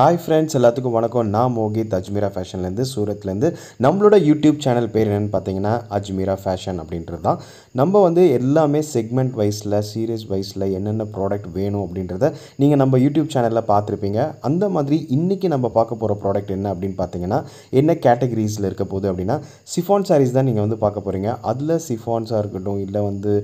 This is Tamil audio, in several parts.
ஹாய் ஃப்ரெண்ட்ஸ் எல்லாத்துக்கும் வணக்கம் நான் மோகித் அஜ்மீரா ஃபேஷன்லேருந்து சூரத்லேருந்து நம்மளோட யூடியூப் சேனல் பேர் என்னென்னு பார்த்தீங்கன்னா அஜ்மீரா ஃபேஷன் அப்படின்றது தான் நம்ம வந்து எல்லாமே செக்மெண்ட் வைஸில் சீரியஸ் வைஸில் என்னென்ன ப்ராடக்ட் வேணும் அப்படின்றத நீங்கள் நம்ம யூடியூப் சேனலில் பார்த்துருப்பீங்க அந்த மாதிரி இன்றைக்கி நம்ம பார்க்க போகிற ப்ராடக்ட் என்ன அப்படின்னு பார்த்தீங்கன்னா என்ன கேட்டகரிஸில் இருக்க போகுது அப்படின்னா சிஃபான் சாரீஸ் தான் நீங்கள் வந்து பார்க்க போகிறீங்க அதில் சிஃபான்ஸாக இருக்கட்டும் இல்லை வந்து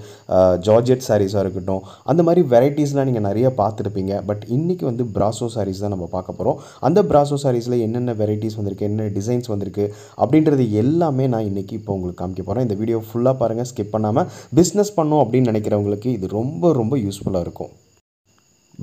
ஜார்ஜெட் சாரீஸாக இருக்கட்டும் அந்த மாதிரி வெரைட்டிஸ்லாம் நீங்கள் நிறைய பார்த்துருப்பீங்க பட் இன்றைக்கி வந்து ப்ராசோ சாரீஸ் தான் நம்ம பார்க்க போகிறோம் போகிறோம் அந்த ப்ராசோ சாரீஸில் என்னென்ன வெரைட்டிஸ் வந்திருக்கு என்ன டிசைன்ஸ் வந்திருக்கு அப்படின்றது எல்லாமே நான் இன்றைக்கி இப்போ உங்களுக்கு காமிக்க போகிறேன் இந்த வீடியோ ஃபுல்லாக பாருங்கள் ஸ்கிப் பண்ணாமல் பிஸ்னஸ் பண்ணோம் அப்படின்னு நினைக்கிறவங்களுக்கு இது ரொம்ப ரொம்ப யூஸ்ஃபுல்லாக இருக்கும்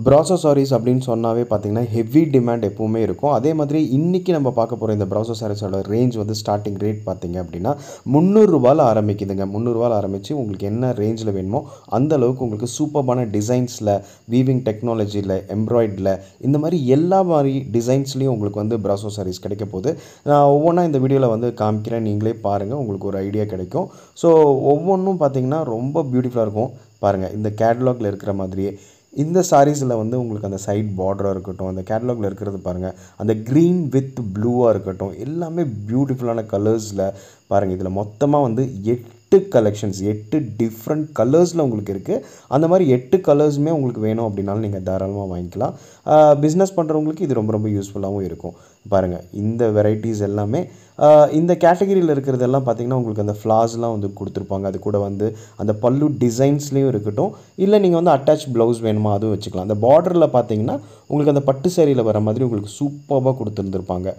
ப்ராசஸாரிஸ் அப்படின்னு சொன்னாவே பார்த்தீங்கன்னா ஹெவி டிமாண்ட் எப்போவுமே இருக்கும் அதே மாதிரி இன்றைக்கி நம்ம பார்க்க போகிற இந்த சாரீஸோட ரேஞ்ச் வந்து ஸ்டார்டிங் ரேட் பார்த்திங்க அப்படின்னா முந்நூறுரூவாவில் ஆரம்பிக்குதுங்க முந்நூறுரூவாவில் ஆரம்பித்து உங்களுக்கு என்ன ரேஞ்சில் வேணுமோ அந்த அளவுக்கு உங்களுக்கு சூப்பர்பான டிசைன்ஸில் வீவிங் டெக்னாலஜியில் எம்ப்ராய்டில் இந்த மாதிரி எல்லா மாதிரி டிசைன்ஸ்லேயும் உங்களுக்கு வந்து சாரீஸ் கிடைக்க போகுது நான் ஒவ்வொன்றா இந்த வீடியோவில் வந்து காமிக்கிறேன் நீங்களே பாருங்கள் உங்களுக்கு ஒரு ஐடியா கிடைக்கும் ஸோ ஒவ்வொன்றும் பார்த்திங்கன்னா ரொம்ப பியூட்டிஃபுல்லாக இருக்கும் பாருங்கள் இந்த கேட்லாகில் இருக்கிற மாதிரியே இந்த சாரீஸில் வந்து உங்களுக்கு அந்த சைட் பார்டராக இருக்கட்டும் அந்த கேட்லாகில் இருக்கிறது பாருங்கள் அந்த க்ரீன் வித் ப்ளூவாக இருக்கட்டும் எல்லாமே பியூட்டிஃபுல்லான கலர்ஸில் பாருங்கள் இதில் மொத்தமாக வந்து எட் எட்டு கலெக்ஷன்ஸ் எட்டு டிஃப்ரெண்ட் கலர்ஸில் உங்களுக்கு இருக்குது அந்த மாதிரி எட்டு கலர்ஸுமே உங்களுக்கு வேணும் அப்படின்னாலும் நீங்கள் தாராளமாக வாங்கிக்கலாம் பிஸ்னஸ் பண்ணுறவங்களுக்கு இது ரொம்ப ரொம்ப யூஸ்ஃபுல்லாகவும் இருக்கும் பாருங்கள் இந்த வெரைட்டிஸ் எல்லாமே இந்த கேட்டகரியில் இருக்கிறதெல்லாம் பார்த்திங்கன்னா உங்களுக்கு அந்த ஃப்ளாஸ்லாம் வந்து கொடுத்துருப்பாங்க அது கூட வந்து அந்த பல்லு டிசைன்ஸ்லேயும் இருக்கட்டும் இல்லை நீங்கள் வந்து அட்டாச் ப்ளவுஸ் வேணுமா அதுவும் வச்சுக்கலாம் அந்த பார்டரில் பார்த்தீங்கன்னா உங்களுக்கு அந்த பட்டு சேரீயில் வர மாதிரி உங்களுக்கு சூப்பராக கொடுத்துருந்துருப்பாங்க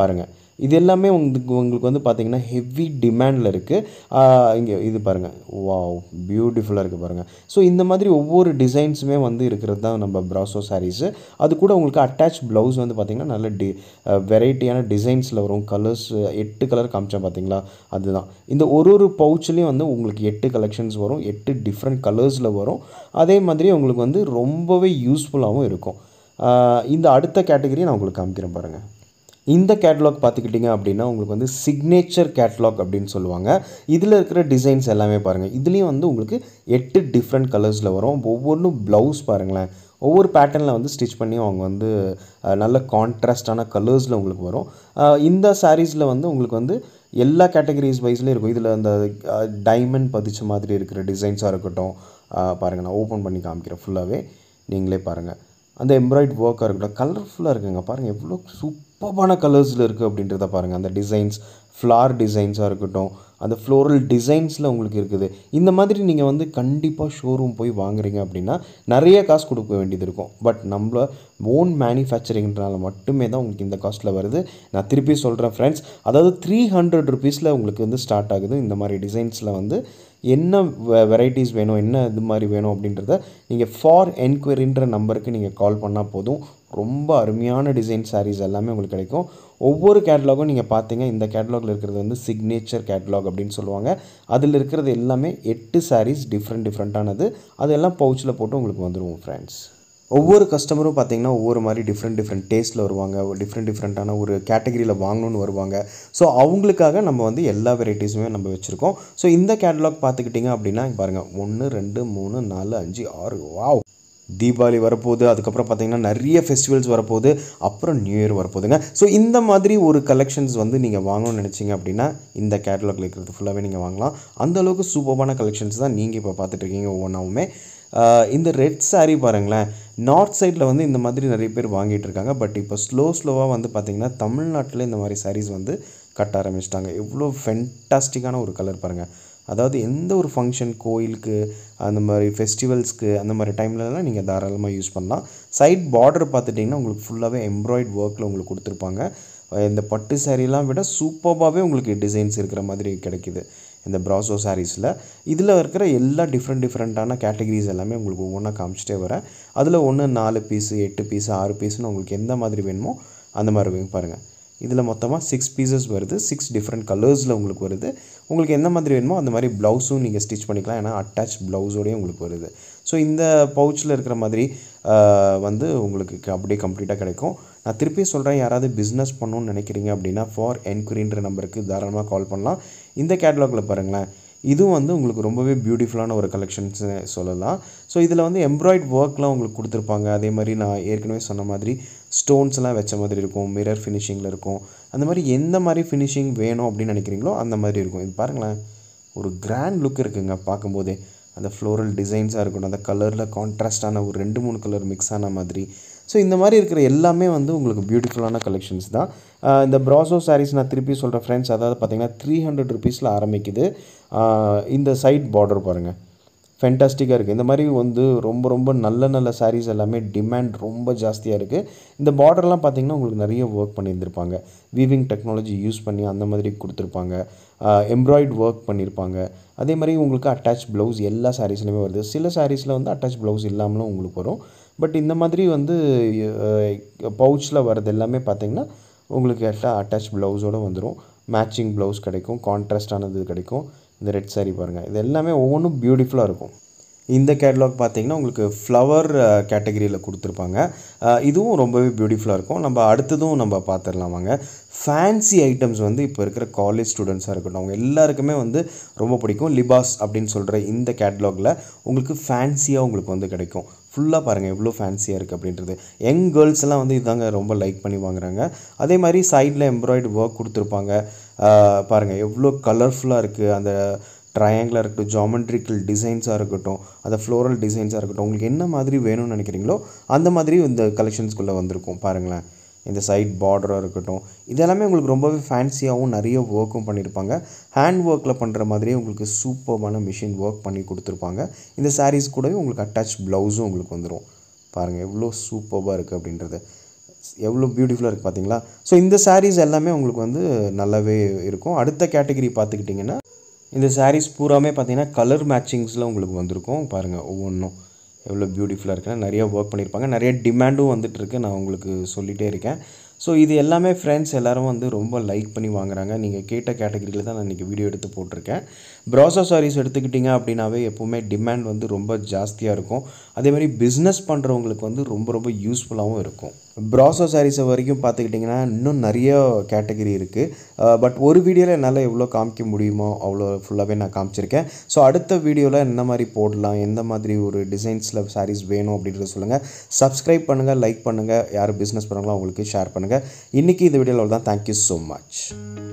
பாருங்கள் இது எல்லாமே உங்களுக்கு உங்களுக்கு வந்து பார்த்திங்கன்னா ஹெவி டிமாண்டில் இருக்குது இங்கே இது பாருங்கள் வா பியூட்டிஃபுல்லாக இருக்குது பாருங்கள் ஸோ இந்த மாதிரி ஒவ்வொரு டிசைன்ஸுமே வந்து இருக்கிறது தான் நம்ம ப்ராசோ சாரீஸு அது கூட உங்களுக்கு அட்டாச் ப்ளவுஸ் வந்து பார்த்திங்கன்னா நல்ல டி வெரைட்டியான டிசைன்ஸில் வரும் கலர்ஸ் எட்டு கலர் காமிச்சா பார்த்தீங்களா அதுதான் இந்த ஒரு ஒரு பவுச்லேயும் வந்து உங்களுக்கு எட்டு கலெக்ஷன்ஸ் வரும் எட்டு டிஃப்ரெண்ட் கலர்ஸில் வரும் அதே மாதிரி உங்களுக்கு வந்து ரொம்பவே யூஸ்ஃபுல்லாகவும் இருக்கும் இந்த அடுத்த கேட்டகரியை நான் உங்களுக்கு காமிக்கிறேன் பாருங்கள் இந்த கேட்லாக் பார்த்துக்கிட்டிங்க அப்படின்னா உங்களுக்கு வந்து சிக்னேச்சர் கேட்லாக் அப்படின்னு சொல்லுவாங்க இதில் இருக்கிற டிசைன்ஸ் எல்லாமே பாருங்கள் இதுலேயும் வந்து உங்களுக்கு எட்டு டிஃப்ரெண்ட் கலர்ஸில் வரும் ஒவ்வொன்றும் ப்ளவுஸ் பாருங்களேன் ஒவ்வொரு பேட்டர்னில் வந்து ஸ்டிச் பண்ணி அவங்க வந்து நல்ல கான்ட்ராஸ்டான கலர்ஸில் உங்களுக்கு வரும் இந்த சாரீஸில் வந்து உங்களுக்கு வந்து எல்லா கேட்டகரிஸ் வைஸ்லேயும் இருக்கும் இதில் அந்த டைமண்ட் பதிச்ச மாதிரி இருக்கிற டிசைன்ஸாக இருக்கட்டும் பாருங்கள் நான் ஓப்பன் பண்ணி காமிக்கிறேன் ஃபுல்லாகவே நீங்களே பாருங்கள் அந்த எம்ப்ராய்ட் ஒர்க்காக இருக்கட்டும் கலர்ஃபுல்லாக இருக்குங்க பாருங்கள் எவ்வளோ சூப்பர் சூப்பர்பான கலர்ஸில் இருக்குது அப்படின்றத பாருங்கள் அந்த டிசைன்ஸ் ஃப்ளார் டிசைன்ஸாக இருக்கட்டும் அந்த ஃப்ளோரல் டிசைன்ஸில் உங்களுக்கு இருக்குது இந்த மாதிரி நீங்கள் வந்து கண்டிப்பாக ஷோரூம் போய் வாங்குறீங்க அப்படின்னா நிறைய காசு கொடுக்க வேண்டியது இருக்கும் பட் நம்மள ஓன் மேனுஃபேக்சரிங்னால மட்டுமே தான் உங்களுக்கு இந்த காஸ்ட்டில் வருது நான் திருப்பி சொல்கிறேன் ஃப்ரெண்ட்ஸ் அதாவது த்ரீ ஹண்ட்ரட் ருபீஸில் உங்களுக்கு வந்து ஸ்டார்ட் ஆகுது இந்த மாதிரி டிசைன்ஸில் வந்து என்ன வெரைட்டிஸ் வேணும் என்ன இது மாதிரி வேணும் அப்படின்றத நீங்கள் ஃபார் என்கொயரின்ற நம்பருக்கு நீங்கள் கால் பண்ணால் போதும் ரொம்ப அருமையான டிசைன் சாரீஸ் எல்லாமே உங்களுக்கு கிடைக்கும் ஒவ்வொரு கேட்லாகும் நீங்கள் பார்த்தீங்க இந்த கேட்லாகில் இருக்கிறது வந்து சிக்னேச்சர் கேட்லாக் அப்படின்னு சொல்லுவாங்க அதில் இருக்கிறது எல்லாமே எட்டு சாரீஸ் டிஃப்ரெண்ட் டிஃப்ரெண்ட்டானது அதெல்லாம் பவுச்சில் போட்டு உங்களுக்கு வந்துடுவோம் ஃப்ரெண்ட்ஸ் ஒவ்வொரு கஸ்டமரும் பார்த்திங்கன்னா ஒவ்வொரு மாதிரி டிஃப்ரெண்ட் டிஃப்ரெண்ட் டேஸ்ட்டில் வருவாங்க டிஃப்ரெண்ட் டிஃப்ரெண்ட்டான ஒரு கேட்டகரியில் வாங்கணும்னு வருவாங்க ஸோ அவங்களுக்காக நம்ம வந்து எல்லா வெரைட்டிஸுமே நம்ம வச்சுருக்கோம் ஸோ இந்த கேட்லாக் பார்த்துக்கிட்டிங்க அப்படின்னா பாருங்கள் ஒன்று ரெண்டு மூணு நாலு அஞ்சு ஆறு வாவ் தீபாவளி வரப்போகுது அதுக்கப்புறம் பார்த்திங்கன்னா நிறைய ஃபெஸ்டிவல்ஸ் வரப்போகுது அப்புறம் நியூ இயர் வரப்போகுதுங்க ஸோ இந்த மாதிரி ஒரு கலெக்ஷன்ஸ் வந்து நீங்கள் வாங்கணும்னு நினச்சிங்க அப்படின்னா இந்த கேட்லாக் இருக்கிறது ஃபுல்லாகவே நீங்கள் வாங்கலாம் அந்தளவுக்கு சூப்பரான கலெக்ஷன்ஸ் தான் நீங்கள் இப்போ பார்த்துட்ருக்கீங்க ஒவ்வொன்றாவுமே இந்த ரெட் சாரி பாருங்களேன் நார்த் சைடில் வந்து இந்த மாதிரி நிறைய பேர் வாங்கிட்டு இருக்காங்க பட் இப்போ ஸ்லோ ஸ்லோவாக வந்து பார்த்திங்கன்னா தமிழ்நாட்டில் இந்த மாதிரி சாரீஸ் வந்து கட்ட ஆரம்பிச்சிட்டாங்க எவ்வளோ ஃபென்டாஸ்டிக்கான ஒரு கலர் பாருங்கள் அதாவது எந்த ஒரு ஃபங்க்ஷன் கோயிலுக்கு அந்த மாதிரி ஃபெஸ்டிவல்ஸ்க்கு அந்த மாதிரி டைம்லலாம் நீங்கள் தாராளமாக யூஸ் பண்ணலாம் சைட் பார்டர் பார்த்துட்டிங்கன்னா உங்களுக்கு ஃபுல்லாகவே எம்ப்ராய்ட் ஒர்க்கில் உங்களுக்கு கொடுத்துருப்பாங்க இந்த பட்டு சாரீலாம் விட சூப்பராகவே உங்களுக்கு டிசைன்ஸ் இருக்கிற மாதிரி கிடைக்கிது இந்த ப்ராசோ சாரீஸில் இதில் இருக்கிற எல்லா டிஃப்ரெண்ட் டிஃப்ரெண்ட்டான கேட்டகரிஸ் எல்லாமே உங்களுக்கு ஒவ்வொன்றா காமிச்சிட்டே வரேன் அதில் ஒன்று நாலு பீஸு எட்டு பீஸு ஆறு பீஸ்னு உங்களுக்கு எந்த மாதிரி வேணுமோ அந்த மாதிரி பாருங்கள் இதில் மொத்தமாக சிக்ஸ் பீசஸ் வருது சிக்ஸ் டிஃப்ரெண்ட் கலர்ஸில் உங்களுக்கு வருது உங்களுக்கு எந்த மாதிரி வேணுமோ அந்த மாதிரி ப்ளவுஸும் நீங்கள் ஸ்டிச் பண்ணிக்கலாம் ஏன்னா அட்டாச் ப்ளவுஸோடையும் உங்களுக்கு வருது ஸோ இந்த பவுச்சில் இருக்கிற மாதிரி வந்து உங்களுக்கு அப்படியே கம்ப்ளீட்டாக கிடைக்கும் நான் திருப்பி சொல்கிறேன் யாராவது பிஸ்னஸ் பண்ணணும்னு நினைக்கிறீங்க அப்படின்னா ஃபார் என்கொயரின்ற நம்பருக்கு தாராளமாக கால் பண்ணலாம் இந்த கேட்லாகில் பாருங்களேன் இதுவும் வந்து உங்களுக்கு ரொம்பவே பியூட்டிஃபுல்லான ஒரு கலெக்ஷன்ஸ் சொல்லலாம் ஸோ இதில் வந்து எம்ப்ராய்ட் ஒர்க்லாம் உங்களுக்கு கொடுத்துருப்பாங்க அதே மாதிரி நான் ஏற்கனவே சொன்ன மாதிரி ஸ்டோன்ஸ்லாம் வச்ச மாதிரி இருக்கும் மிரர் ஃபினிஷிங்கில் இருக்கும் அந்த மாதிரி எந்த மாதிரி ஃபினிஷிங் வேணும் அப்படின்னு நினைக்கிறீங்களோ அந்த மாதிரி இருக்கும் இது பாருங்களேன் ஒரு கிராண்ட் லுக் இருக்குங்க பார்க்கும்போதே அந்த ஃப்ளோரல் டிசைன்ஸாக இருக்கட்டும் அந்த கலரில் கான்ட்ராஸ்டான ஒரு ரெண்டு மூணு கலர் மிக்ஸ் ஆன மாதிரி ஸோ இந்த மாதிரி இருக்கிற எல்லாமே வந்து உங்களுக்கு பியூட்டிஃபுல்லான கலெக்ஷன்ஸ் தான் இந்த ப்ராசோ சாரீஸ் நான் திருப்பி சொல்கிற ஃப்ரெண்ட்ஸ் அதாவது பார்த்திங்கன்னா த்ரீ ஹண்ட்ரட் ருபீஸில் ஆரம்பிக்குது இந்த சைட் பார்டர் பாருங்கள் ஃபென்டாஸ்டிக்காக இருக்குது இந்த மாதிரி வந்து ரொம்ப ரொம்ப நல்ல நல்ல சாரீஸ் எல்லாமே டிமாண்ட் ரொம்ப ஜாஸ்தியாக இருக்குது இந்த பார்டர்லாம் பார்த்திங்கன்னா உங்களுக்கு நிறைய ஒர்க் பண்ணியிருந்திருப்பாங்க வீவிங் டெக்னாலஜி யூஸ் பண்ணி அந்த மாதிரி கொடுத்துருப்பாங்க எம்ப்ராய்டு ஒர்க் பண்ணியிருப்பாங்க அதே மாதிரி உங்களுக்கு அட்டாச் ப்ளவுஸ் எல்லா சாரீஸ்லையுமே வருது சில சாரீஸில் வந்து அட்டாச் ப்ளவுஸ் இல்லாமலும் உங்களுக்கு வரும் பட் இந்த மாதிரி வந்து பவுச்சில் வர்றது எல்லாமே பார்த்திங்கன்னா உங்களுக்கு அட்டாச் ப்ளவுஸோடு வந்துடும் மேட்சிங் ப்ளவுஸ் கிடைக்கும் கான்ட்ராஸ்டானது கிடைக்கும் இந்த ரெட் சாரீ பாருங்கள் இது எல்லாமே ஒவ்வொன்றும் பியூட்டிஃபுல்லாக இருக்கும் இந்த கேட்லாக் பார்த்தீங்கன்னா உங்களுக்கு ஃப்ளவர் கேட்டகரியில் கொடுத்துருப்பாங்க இதுவும் ரொம்பவே பியூட்டிஃபுல்லாக இருக்கும் நம்ம அடுத்ததும் நம்ம பார்த்துடலாம் வாங்க ஃபேன்சி ஐட்டம்ஸ் வந்து இப்போ இருக்கிற காலேஜ் ஸ்டூடெண்ட்ஸாக இருக்கட்டும் அவங்க எல்லாருக்குமே வந்து ரொம்ப பிடிக்கும் லிபாஸ் அப்படின்னு சொல்கிற இந்த கேட்லாகில் உங்களுக்கு ஃபேன்சியாக உங்களுக்கு வந்து கிடைக்கும் ஃபுல்லாக பாருங்கள் எவ்வளோ ஃபேன்சியாக இருக்குது அப்படின்றது யங் கேர்ள்ஸ் எல்லாம் வந்து இதாங்க ரொம்ப லைக் பண்ணி வாங்குறாங்க அதே மாதிரி சைடில் எம்ப்ராய்டு ஒர்க் கொடுத்துருப்பாங்க பாருங்கள் எவ்வளோ கலர்ஃபுல்லாக இருக்குது அந்த ட்ரையாங்கிளாக இருக்கட்டும் ஜாமெண்ட்ரிக்கல் டிசைன்ஸாக இருக்கட்டும் அந்த ஃப்ளோரல் டிசைன்ஸாக இருக்கட்டும் உங்களுக்கு என்ன மாதிரி வேணும்னு நினைக்கிறீங்களோ அந்த மாதிரி இந்த கலெக்ஷன்ஸ்குள்ளே வந்திருக்கும் பாருங்களேன் இந்த சைட் பார்டராக இருக்கட்டும் இதெல்லாமே உங்களுக்கு ரொம்பவே ஃபேன்சியாகவும் நிறைய ஒர்க்கும் பண்ணியிருப்பாங்க ஹேண்ட் ஒர்க்கில் பண்ணுற மாதிரியே உங்களுக்கு சூப்பர்மான மிஷின் ஒர்க் பண்ணி கொடுத்துருப்பாங்க இந்த சாரீஸ் கூடவே உங்களுக்கு அட்டாச் ப்ளவுஸும் உங்களுக்கு வந்துடும் பாருங்கள் எவ்வளோ சூப்பராக இருக்குது அப்படின்றது எவ்வளோ பியூட்டிஃபுல்லாக இருக்குது பார்த்தீங்களா ஸோ இந்த சாரீஸ் எல்லாமே உங்களுக்கு வந்து நல்லாவே இருக்கும் அடுத்த கேட்டகரி பார்த்துக்கிட்டிங்கன்னா இந்த சாரீஸ் பூராமே பார்த்தீங்கன்னா கலர் மேட்சிங்ஸில் உங்களுக்கு வந்திருக்கும் பாருங்கள் ஒவ்வொன்றும் எவ்வளோ பியூட்டிஃபுல்லாக இருக்குன்னா நிறையா ஒர்க் பண்ணியிருப்பாங்க நிறைய டிமாண்டும் வந்துட்டுருக்கு நான் உங்களுக்கு சொல்லிகிட்டே இருக்கேன் ஸோ இது எல்லாமே ஃப்ரெண்ட்ஸ் எல்லோரும் வந்து ரொம்ப லைக் பண்ணி வாங்குறாங்க நீங்கள் கேட்ட கேட்டகரியில் தான் நான் இன்றைக்கி வீடியோ எடுத்து போட்டிருக்கேன் ப்ராசஸ் சாரீஸ் எடுத்துக்கிட்டிங்க அப்படின்னாவே எப்போவுமே டிமாண்ட் வந்து ரொம்ப ஜாஸ்தியாக இருக்கும் அதேமாதிரி பிஸ்னஸ் பண்ணுறவங்களுக்கு வந்து ரொம்ப ரொம்ப யூஸ்ஃபுல்லாகவும் இருக்கும் ப்ராசோ சாரீஸை வரைக்கும் பார்த்துக்கிட்டிங்கன்னா இன்னும் நிறைய கேட்டகரி இருக்குது பட் ஒரு வீடியோவில் என்னால் எவ்வளோ காமிக்க முடியுமோ அவ்வளோ ஃபுல்லாகவே நான் காமிச்சிருக்கேன் ஸோ அடுத்த வீடியோவில் என்ன மாதிரி போடலாம் எந்த மாதிரி ஒரு டிசைன்ஸில் சாரீஸ் வேணும் அப்படின்றத சொல்லுங்கள் சப்ஸ்கிரைப் பண்ணுங்கள் லைக் பண்ணுங்கள் யார் பிஸ்னஸ் பண்ணுங்களோ அவங்களுக்கு ஷேர் பண்ணுங்கள் இன்றைக்கி இந்த வீடியோவில் தான் தேங்க்யூ ஸோ மச்